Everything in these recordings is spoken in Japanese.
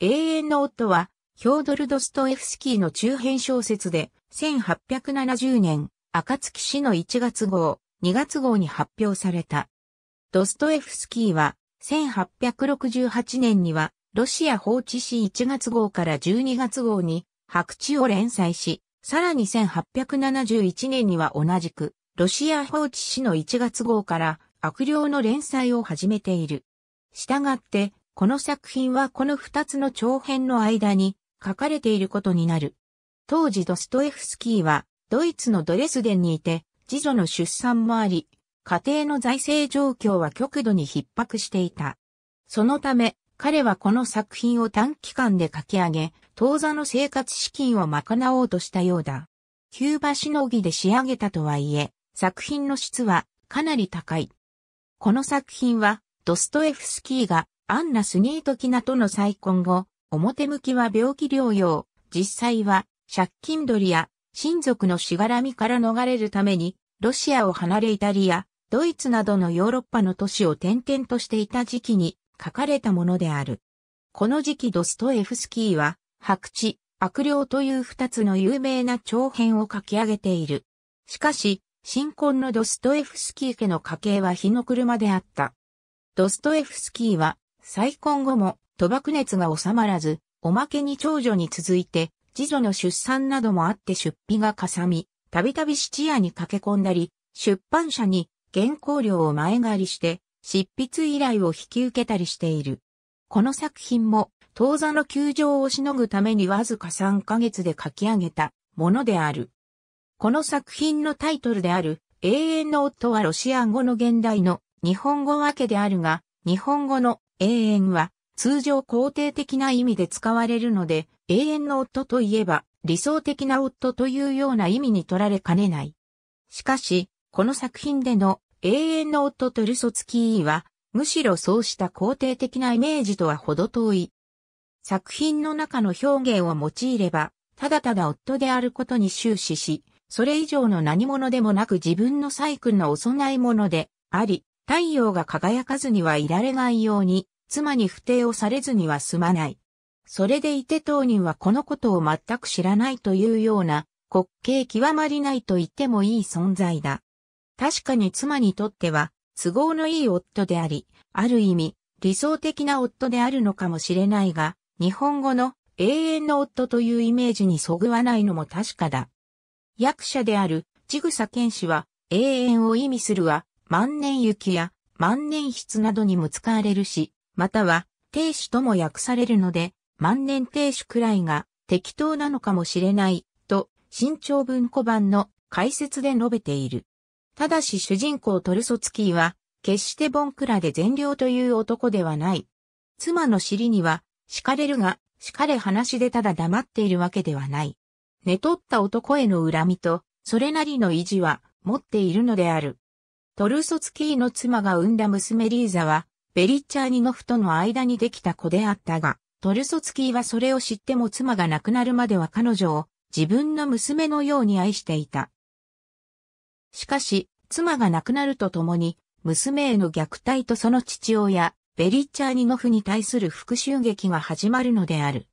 永遠の夫は、ヒョードル・ドストエフスキーの中編小説で、1870年、暁市の1月号、2月号に発表された。ドストエフスキーは、1868年には、ロシア放置誌1月号から12月号に、白地を連載し、さらに1871年には同じく、ロシア放置誌の1月号から、悪霊の連載を始めている。したがって、この作品はこの二つの長編の間に書かれていることになる。当時ドストエフスキーはドイツのドレスデンにいて、次女の出産もあり、家庭の財政状況は極度に逼迫していた。そのため、彼はこの作品を短期間で書き上げ、当座の生活資金を賄おうとしたようだ。キューバしのぎで仕上げたとはいえ、作品の質はかなり高い。この作品は、ドストエフスキーがアンナ・スニート・キナとの再婚後、表向きは病気療養、実際は借金取りや親族のしがらみから逃れるために、ロシアを離れイタリア、ドイツなどのヨーロッパの都市を転々としていた時期に書かれたものである。この時期ドストエフスキーは、白地、悪霊という二つの有名な長編を書き上げている。しかし、新婚のドストエフスキー家の家系は日の車であった。ドストエフスキーは再婚後も賭博熱が収まらず、おまけに長女に続いて、次女の出産などもあって出費がかさみ、たびたび質屋に駆け込んだり、出版社に原稿料を前借りして、執筆依頼を引き受けたりしている。この作品も、当座の窮状をしのぐためにわずか3ヶ月で書き上げたものである。この作品のタイトルである、永遠の夫はロシア語の現代の日本語訳であるが、日本語の永遠は通常肯定的な意味で使われるので、永遠の夫といえば理想的な夫というような意味に取られかねない。しかし、この作品での永遠の夫とルソツキーは、むしろそうした肯定的なイメージとはほど遠い。作品の中の表現を用いれば、ただただ夫であることに終始し、それ以上の何者でもなく自分の細君のお供え物であり、太陽が輝かずにはいられないように、妻に不定をされずには済まない。それでいて当人はこのことを全く知らないというような、滑稽極まりないと言ってもいい存在だ。確かに妻にとっては、都合のいい夫であり、ある意味、理想的な夫であるのかもしれないが、日本語の永遠の夫というイメージにそぐわないのも確かだ。役者である、ちぐさ剣士は、永遠を意味するは、万年雪や万年筆などにも使われるし、または亭主とも訳されるので、万年亭主くらいが適当なのかもしれない、と、新潮文庫版の解説で述べている。ただし主人公トルソツキーは、決してボンクラで善良という男ではない。妻の尻には、敷かれるが、敷かれ話でただ黙っているわけではない。寝取った男への恨みと、それなりの意地は持っているのである。トルソツキーの妻が産んだ娘リーザは、ベリッチャーニノフとの間にできた子であったが、トルソツキーはそれを知っても妻が亡くなるまでは彼女を自分の娘のように愛していた。しかし、妻が亡くなるとともに、娘への虐待とその父親、ベリッチャーニノフに対する復讐劇が始まるのである。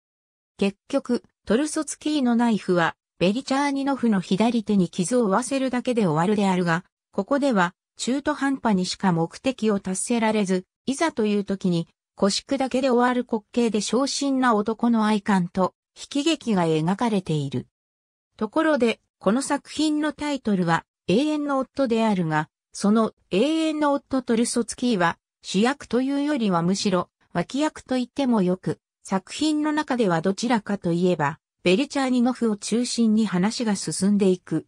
結局、トルソツキーのナイフは、ベリチャーニノフの左手に傷を負わせるだけで終わるであるが、ここでは、中途半端にしか目的を達せられず、いざという時に、腰宿だけで終わる滑稽で昇進な男の愛感と、悲劇が描かれている。ところで、この作品のタイトルは、永遠の夫であるが、その永遠の夫トルソツキーは、主役というよりはむしろ、脇役と言ってもよく、作品の中ではどちらかといえば、ベルチャーニノフを中心に話が進んでいく。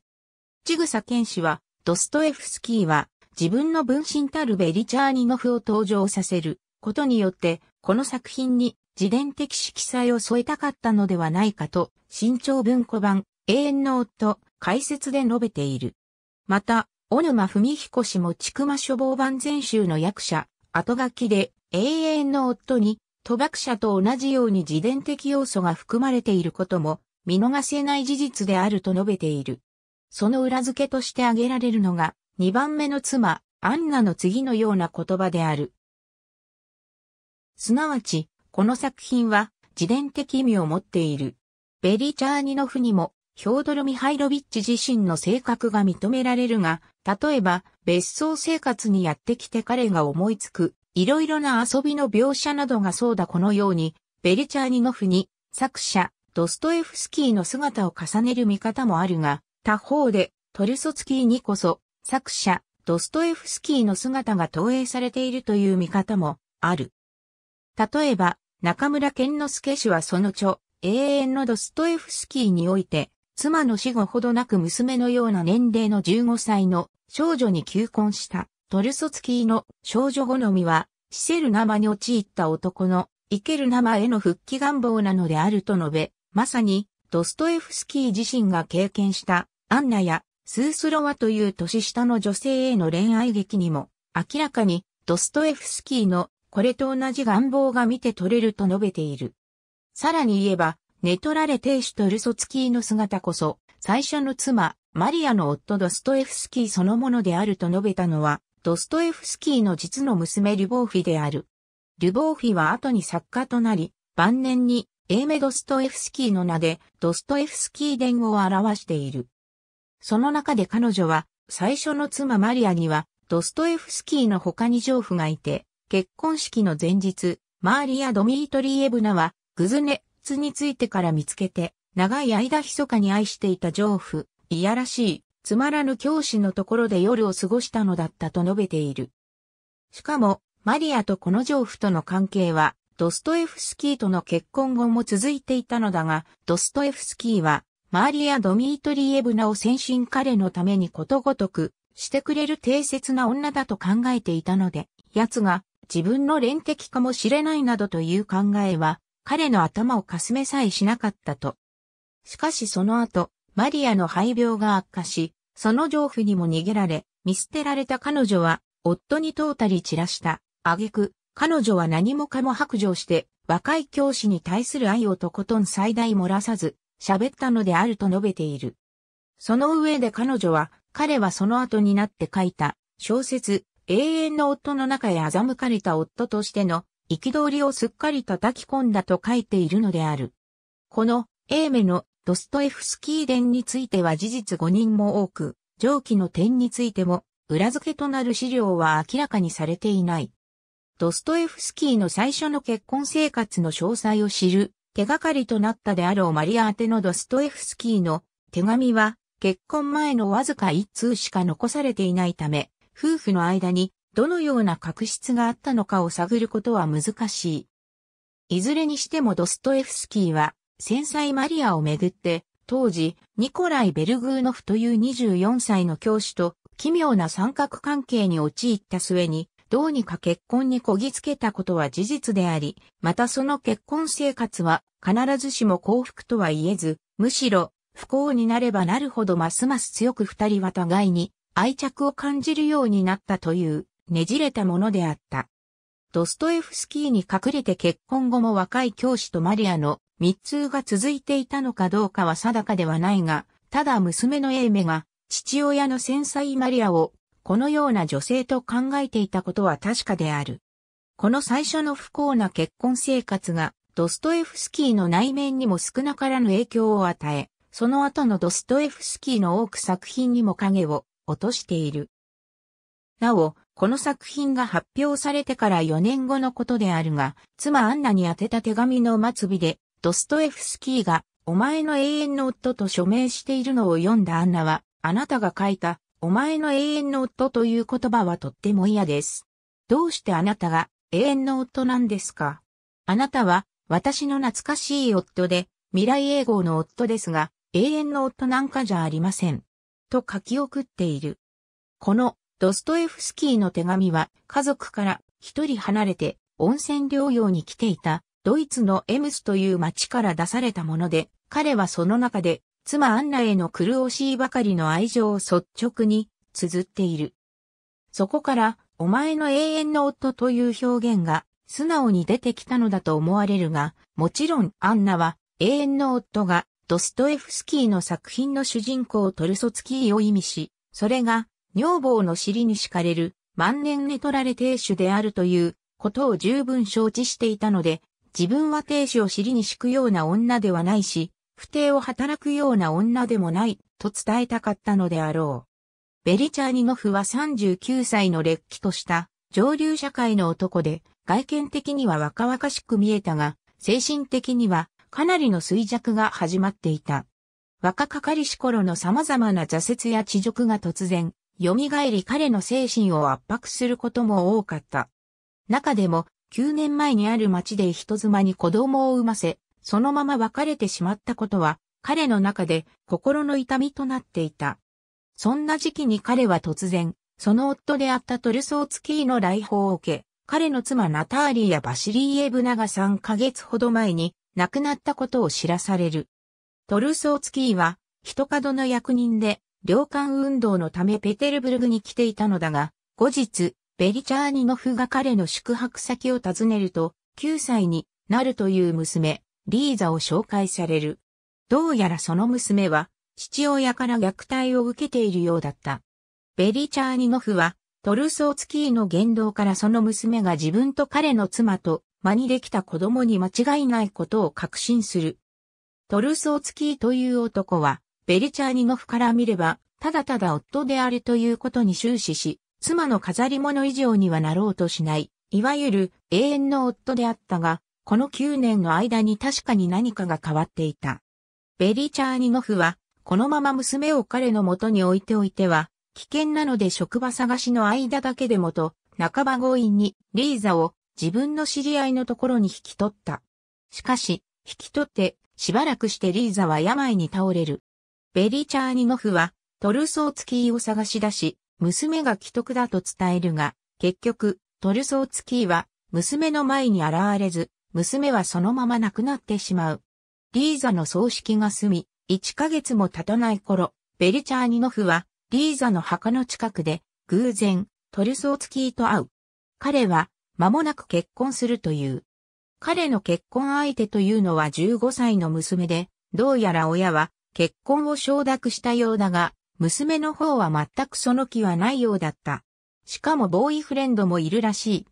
ちぐさ剣士は、ドストエフスキーは、自分の分身たるベリチャーニノフを登場させることによって、この作品に自伝的色彩を添えたかったのではないかと、新潮文庫版、永遠の夫、解説で述べている。また、小沼文彦氏も千曲書房版全集の役者、後書きで、永遠の夫に、賭博者と同じように自伝的要素が含まれていることも、見逃せない事実であると述べている。その裏付けとして挙げられるのが、二番目の妻、アンナの次のような言葉である。すなわち、この作品は自伝的意味を持っている。ベリチャーニノフにも、ヒョードル・ミハイロビッチ自身の性格が認められるが、例えば、別荘生活にやってきて彼が思いつく、いろいろな遊びの描写などがそうだこのように、ベリチャーニノフに、作者、ドストエフスキーの姿を重ねる見方もあるが、他方で、トルソツキーにこそ、作者、ドストエフスキーの姿が投影されているという見方もある。例えば、中村健之助氏はその著、永遠のドストエフスキーにおいて、妻の死後ほどなく娘のような年齢の15歳の少女に求婚したトルソツキーの少女好みは、シセル生に陥った男の生ける生への復帰願望なのであると述べ、まさにドストエフスキー自身が経験したアンナやスースロワという年下の女性への恋愛劇にも、明らかにドストエフスキーのこれと同じ願望が見て取れると述べている。さらに言えば、寝取られ亭主とルソツキーの姿こそ、最初の妻、マリアの夫ドストエフスキーそのものであると述べたのは、ドストエフスキーの実の娘リボーフィである。リボーフィは後に作家となり、晩年にエーメドストエフスキーの名でドストエフスキー伝を表している。その中で彼女は、最初の妻マリアには、ドストエフスキーの他に丈夫がいて、結婚式の前日、マーリア・ドミートリーエブナは、グズネッツについてから見つけて、長い間密かに愛していた丈夫、いやらしい、つまらぬ教師のところで夜を過ごしたのだったと述べている。しかも、マリアとこの丈夫との関係は、ドストエフスキーとの結婚後も続いていたのだが、ドストエフスキーはマーリア・ドミートリエブナを先進彼のためにことごとくしてくれる定説な女だと考えていたので、奴が自分の連敵かもしれないなどという考えは、彼の頭をかすめさえしなかったと。しかしその後、マリアの肺病が悪化し、その情婦にも逃げられ、見捨てられた彼女は、夫に問うたり散らした。挙句、彼女は何もかも白状して、若い教師に対する愛をとことん最大漏らさず、喋ったのであると述べている。その上で彼女は、彼はその後になって書いた小説、永遠の夫の中へ欺かれた夫としての憤りをすっかり叩き込んだと書いているのである。この、エーメのドストエフスキー伝については事実5人も多く、上記の点についても、裏付けとなる資料は明らかにされていない。ドストエフスキーの最初の結婚生活の詳細を知る手がかりとなったであろうマリア宛てのドストエフスキーの手紙は結婚前のわずか一通しか残されていないため、夫婦の間にどのような確執があったのかを探ることは難しい。いずれにしてもドストエフスキーは、繊細マリアをめぐって、当時、ニコライ・ベルグーノフという24歳の教師と奇妙な三角関係に陥った末に、どうにか結婚にこぎつけたことは事実であり、またその結婚生活は必ずしも幸福とは言えず、むしろ不幸になればなるほどますます強く二人は互いに愛着を感じるようになったというねじれたものであった。ドストエフスキーに隠れて結婚後も若い教師とマリアの密通が続いていたのかどうかは定かではないが、ただ娘のエーメが父親の繊細マリアをこのような女性と考えていたことは確かである。この最初の不幸な結婚生活が、ドストエフスキーの内面にも少なからぬ影響を与え、その後のドストエフスキーの多く作品にも影を落としている。なお、この作品が発表されてから4年後のことであるが、妻アンナに宛てた手紙の末尾で、ドストエフスキーが、お前の永遠の夫と署名しているのを読んだアンナは、あなたが書いたお前の永遠の夫という言葉はとっても嫌です。どうしてあなたが永遠の夫なんですかあなたは私の懐かしい夫で未来永劫の夫ですが永遠の夫なんかじゃありません。と書き送っている。このドストエフスキーの手紙は家族から一人離れて温泉療養に来ていたドイツのエムスという町から出されたもので、彼はその中で妻アンナへの狂おしいばかりの愛情を率直に綴っている。そこから、お前の永遠の夫という表現が素直に出てきたのだと思われるが、もちろんアンナは永遠の夫がドストエフスキーの作品の主人公トルソツキーを意味し、それが女房の尻に敷かれる万年寝取られ亭主であるということを十分承知していたので、自分は亭主を尻に敷くような女ではないし、不定を働くような女でもない、と伝えたかったのであろう。ベリチャーニノフは39歳の劣気とした上流社会の男で、外見的には若々しく見えたが、精神的にはかなりの衰弱が始まっていた。若かかりし頃の様々な挫折や地辱が突然、蘇り彼の精神を圧迫することも多かった。中でも、9年前にある町で人妻に子供を産ませ、そのまま別れてしまったことは、彼の中で心の痛みとなっていた。そんな時期に彼は突然、その夫であったトルソーツキーの来訪を受け、彼の妻ナターリーやバシリーエブナが3ヶ月ほど前に亡くなったことを知らされる。トルソーツキーは、人角の役人で、領館運動のためペテルブルグに来ていたのだが、後日、ベリチャーニノフが彼の宿泊先を訪ねると、9歳になるという娘、リーザを紹介される。どうやらその娘は、父親から虐待を受けているようだった。ベリチャーニノフは、トルソーツキーの言動からその娘が自分と彼の妻と間にできた子供に間違いないことを確信する。トルソーツキーという男は、ベリチャーニノフから見れば、ただただ夫であるということに終始し、妻の飾り物以上にはなろうとしない、いわゆる永遠の夫であったが、この9年の間に確かに何かが変わっていた。ベリーチャーニノフは、このまま娘を彼の元に置いておいては、危険なので職場探しの間だけでもと、半ば強引にリーザを自分の知り合いのところに引き取った。しかし、引き取って、しばらくしてリーザは病に倒れる。ベリーチャーニノフは、トルソーツキーを探し出し、娘が既得だと伝えるが、結局、トルソーツキーは、娘の前に現れず、娘はそのまま亡くなってしまう。リーザの葬式が済み、1ヶ月も経たない頃、ベルチャーニノフは、リーザの墓の近くで、偶然、トルソーツキーと会う。彼は、間もなく結婚するという。彼の結婚相手というのは15歳の娘で、どうやら親は結婚を承諾したようだが、娘の方は全くその気はないようだった。しかもボーイフレンドもいるらしい。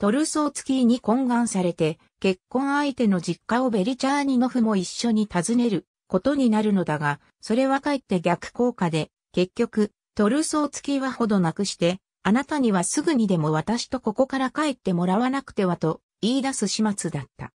トルソーツキーに懇願されて、結婚相手の実家をベリチャーニノフも一緒に訪ねることになるのだが、それはかえって逆効果で、結局、トルソーツキーはほどなくして、あなたにはすぐにでも私とここから帰ってもらわなくてはと言い出す始末だった。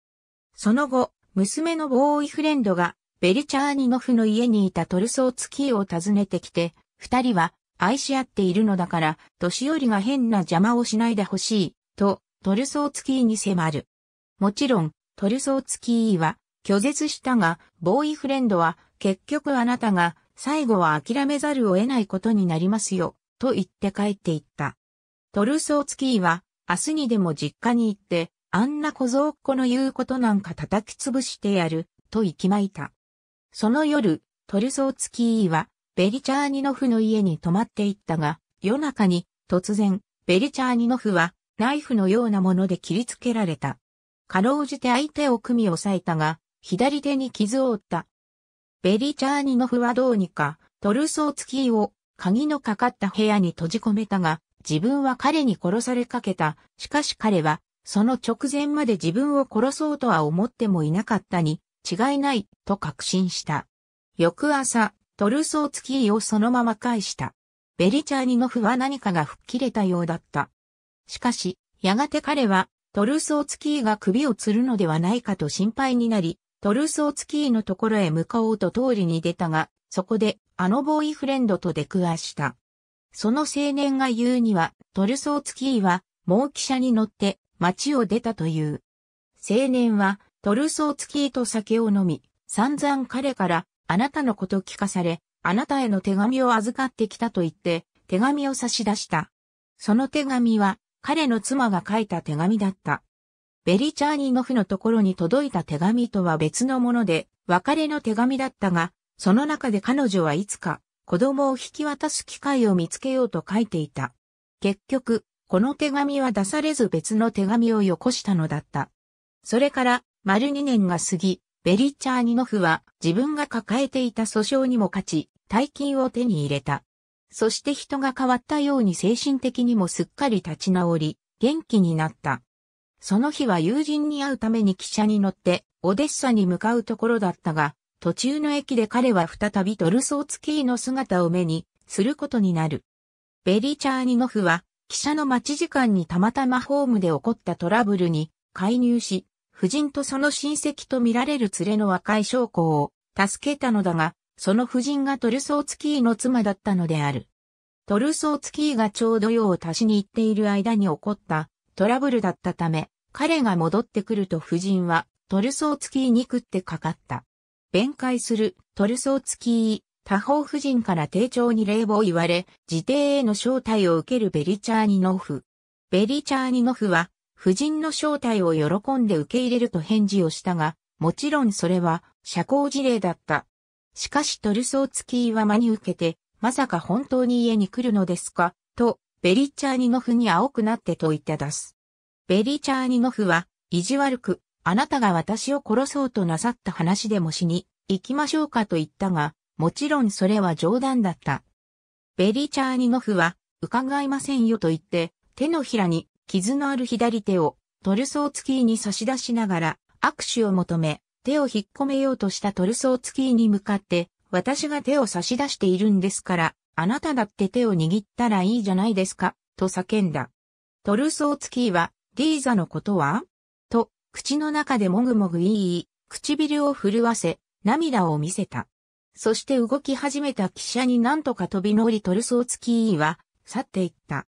その後、娘のボーイフレンドがベリチャーニノフの家にいたトルソーツキーを訪ねてきて、二人は愛し合っているのだから、年寄りが変な邪魔をしないでほしい、とトルソーツキーに迫る。もちろん、トルソーツキーは拒絶したが、ボーイフレンドは結局あなたが最後は諦めざるを得ないことになりますよ、と言って帰っていった。トルソーツキーは明日にでも実家に行って、あんな小僧っ子の言うことなんか叩き潰してやる、と息巻いた。その夜、トルソーツキーは、ベリチャーニノフの家に泊まっていったが、夜中に、突然、ベリチャーニノフは、ナイフのようなもので切りつけられた。かろうじて相手を組み押さえたが、左手に傷を負った。ベリチャーニノフはどうにか、トルソーツキーを鍵のかかった部屋に閉じ込めたが、自分は彼に殺されかけた。しかし彼は、その直前まで自分を殺そうとは思ってもいなかったに、違いない、と確信した。翌朝、トルソーツキーをそのまま返した。ベリチャーニノフは何かが吹っ切れたようだった。しかし、やがて彼は、トルソーツキーが首を吊るのではないかと心配になり、トルソーツキーのところへ向かおうと通りに出たが、そこで、あのボーイフレンドと出くわした。その青年が言うには、トルソーツキーは、もう汽車に乗って、街を出たという。青年は、トルソーツキーと酒を飲み、散々彼から、あなたのこと聞かされ、あなたへの手紙を預かってきたと言って、手紙を差し出した。その手紙は、彼の妻が書いた手紙だった。ベリチャーニノフのところに届いた手紙とは別のもので、別れの手紙だったが、その中で彼女はいつか子供を引き渡す機会を見つけようと書いていた。結局、この手紙は出されず別の手紙をよこしたのだった。それから、丸2年が過ぎ、ベリチャーニノフは自分が抱えていた訴訟にも勝ち、大金を手に入れた。そして人が変わったように精神的にもすっかり立ち直り、元気になった。その日は友人に会うために汽車に乗って、オデッサに向かうところだったが、途中の駅で彼は再びトルソーツキーの姿を目にすることになる。ベリチャーニノフは、汽車の待ち時間にたまたまホームで起こったトラブルに介入し、夫人とその親戚と見られる連れの若い将校を助けたのだが、その夫人がトルソーツキーの妻だったのである。トルソーツキーがちょうど用を足しに行っている間に起こったトラブルだったため、彼が戻ってくると夫人はトルソーツキーに食ってかかった。弁解するトルソーツキー、他方夫人から丁重に礼を言われ、自邸への招待を受けるベリチャーニノフ。ベリチャーニノフは、夫人の招待を喜んで受け入れると返事をしたが、もちろんそれは社交辞令だった。しかしトルソーツキーは真に受けて、まさか本当に家に来るのですか、と、ベリチャーニノフに青くなってと言った出す。ベリチャーニノフは、意地悪く、あなたが私を殺そうとなさった話でもしに、行きましょうかと言ったが、もちろんそれは冗談だった。ベリチャーニノフは、伺いませんよと言って、手のひらに、傷のある左手を、トルソーツキーに差し出しながら、握手を求め、手を引っ込めようとしたトルソーツキーに向かって、私が手を差し出しているんですから、あなただって手を握ったらいいじゃないですか、と叫んだ。トルソーツキーは、リーザのことはと、口の中でもぐもぐいい、唇を震わせ、涙を見せた。そして動き始めた汽車に何とか飛び乗りトルソーツキーは、去っていった。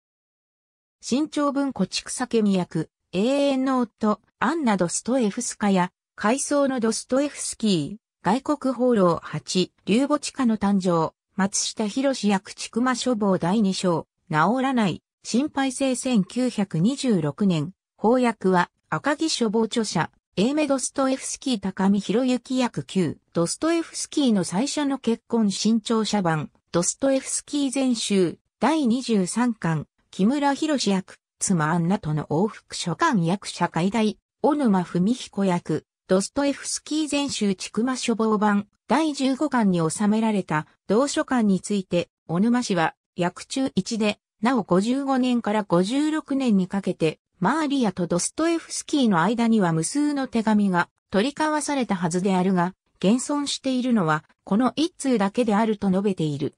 身長分庫畜酒見役、永遠の夫、アンナ・ドストエフスカや、回想のドストエフスキー、外国放浪8、流母地下の誕生、松下博役筑馬処房第2章、治らない、心配性1926年、翻訳は赤木処房著者、エーメドストエフスキー高見博之役9、ドストエフスキーの最初の結婚新潮社版、ドストエフスキー全集、第23巻、木村博役、妻アンナとの往復書簡役社会大、小沼文彦役、ドストエフスキー全集ちくま書房版第15巻に収められた同書館について、小沼氏は、役中1で、なお55年から56年にかけて、マーリアとドストエフスキーの間には無数の手紙が取り交わされたはずであるが、現存しているのは、この一通だけであると述べている。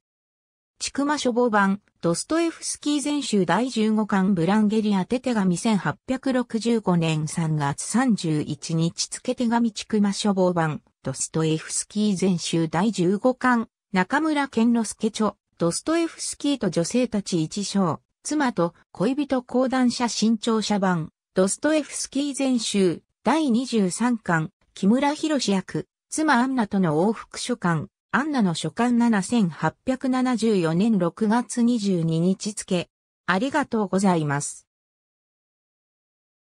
ちくま書房版、ドストエフスキー全集第15巻ブランゲリア手手紙1865年3月31日付手紙ちくま書房版、ドストエフスキー全集第15巻、中村健之助著、ドストエフスキーと女性たち一章、妻と恋人講談社新潮社版、ドストエフスキー全集第23巻、木村博役、妻アンナとの往復書館、アンナの書簡7874年6月22日付。ありがとうございます。